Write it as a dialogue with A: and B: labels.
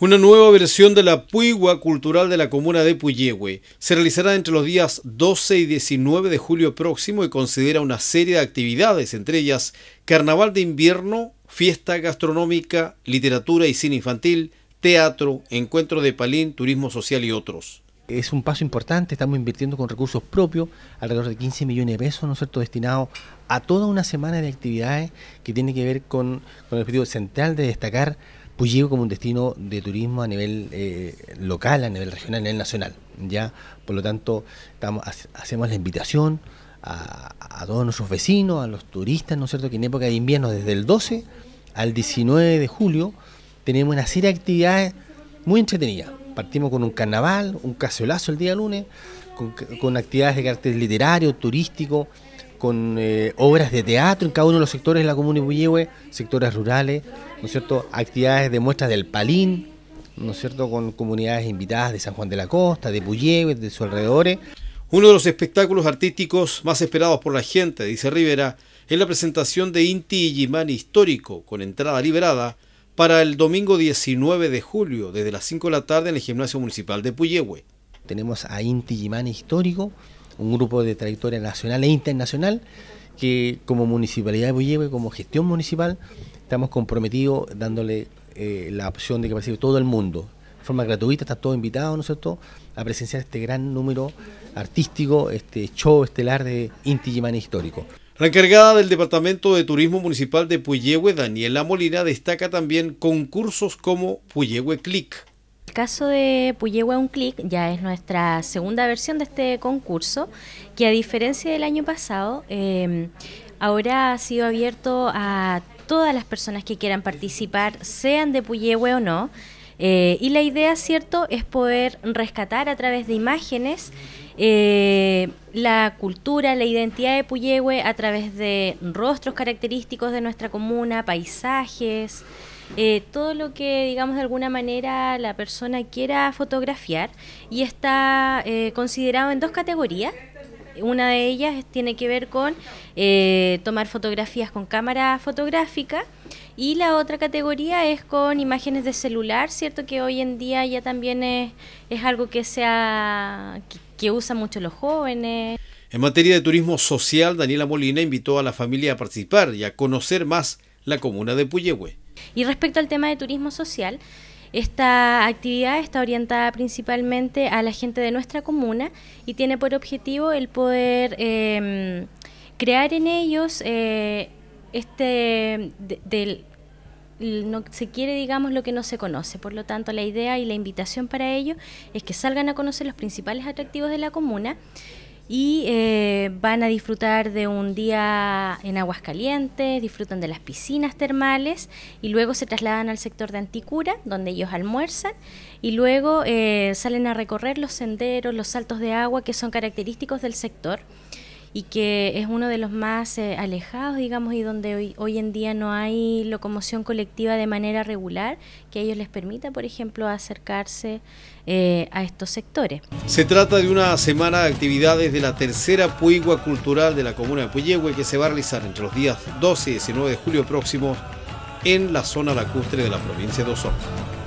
A: Una nueva versión de la Puigua Cultural de la Comuna de Puyehue se realizará entre los días 12 y 19 de julio próximo y considera una serie de actividades, entre ellas carnaval de invierno, fiesta gastronómica, literatura y cine infantil, teatro, encuentro de palín, turismo social y otros
B: es un paso importante, estamos invirtiendo con recursos propios, alrededor de 15 millones de pesos, ¿no es cierto?, destinados a toda una semana de actividades que tiene que ver con, con, el objetivo central de destacar pues como un destino de turismo a nivel eh, local, a nivel regional, a nivel nacional. ¿ya? Por lo tanto, estamos, hacemos la invitación a, todos nuestros vecinos, a los turistas, ¿no es cierto?, que en época de invierno, desde el 12 al 19 de julio, tenemos una serie de actividades muy entretenidas. Partimos con un carnaval, un casolazo el día lunes, con, con actividades de carácter literario, turístico, con eh, obras de teatro en cada uno de los sectores de la comuna de Puyehue, sectores rurales, ¿no es cierto? Actividades de muestras del Palín, ¿no es cierto? Con comunidades invitadas de San Juan de la Costa, de Puyehue, de sus alrededores.
A: Uno de los espectáculos artísticos más esperados por la gente, dice Rivera, es la presentación de Inti y histórico, con entrada liberada, para el domingo 19 de
B: julio, desde las 5 de la tarde en el Gimnasio Municipal de Puyehue. Tenemos a Inti Yimani histórico, un grupo de trayectoria nacional e internacional que como Municipalidad de Puyehue, como gestión municipal, estamos comprometidos dándole eh, la opción de que participe todo el mundo. De forma gratuita, está todo invitado, ¿no a presenciar este gran número artístico, este show estelar de Inti histórico.
A: La encargada del Departamento de Turismo Municipal de Puyehue, Daniela Molina, destaca también concursos como Puyehue Click,
C: el caso de Puyehue a un clic ya es nuestra segunda versión de este concurso, que a diferencia del año pasado, em, ahora ha sido abierto a todas las personas que quieran participar, sean de Puyehue o no. Eh, y la idea, ¿cierto?, es poder rescatar a través de imágenes eh, la cultura, la identidad de Puyehue a través de rostros característicos de nuestra comuna, paisajes, eh, todo lo que, digamos, de alguna manera la persona quiera fotografiar y está considerado en dos categorías. Una de ellas tiene que ver con tomar fotografías con cámara fotográfica y la otra categoría es con imágenes de celular, ¿cierto? Que hoy en día ya también es, algo que, sea, que, que usan mucho los jóvenes.
A: En materia de turismo social, Daniela Molina invitó a la familia a participar y a conocer más la comuna de Puyehue.
C: Y respecto al tema de turismo social, esta actividad está orientada principalmente a la gente de nuestra comuna y tiene por objetivo el poder em, crear en ellos eh, este no se quiere, digamos, lo que no se conoce. Por lo tanto, la idea y la invitación para ello es que salgan a conocer los principales atractivos de la comuna y eh, van a disfrutar de un día en aguas calientes, disfrutan de las piscinas termales y luego se trasladan al sector de Anticura, donde ellos almuerzan y luego eh, salen a recorrer los senderos, los saltos de agua que son característicos del sector y que es uno de los más eh, alejados, digamos, y donde hoy, en día no hay locomoción colectiva de manera regular que a ellos les permita, por ejemplo, acercarse eh, a estos sectores.
A: Se trata de una semana de actividades de la tercera Puigua Cultural de la comuna de Puyehue que se va a realizar entre los días 12 y 19 de julio próximos en la zona lacustre de la provincia de Osorno.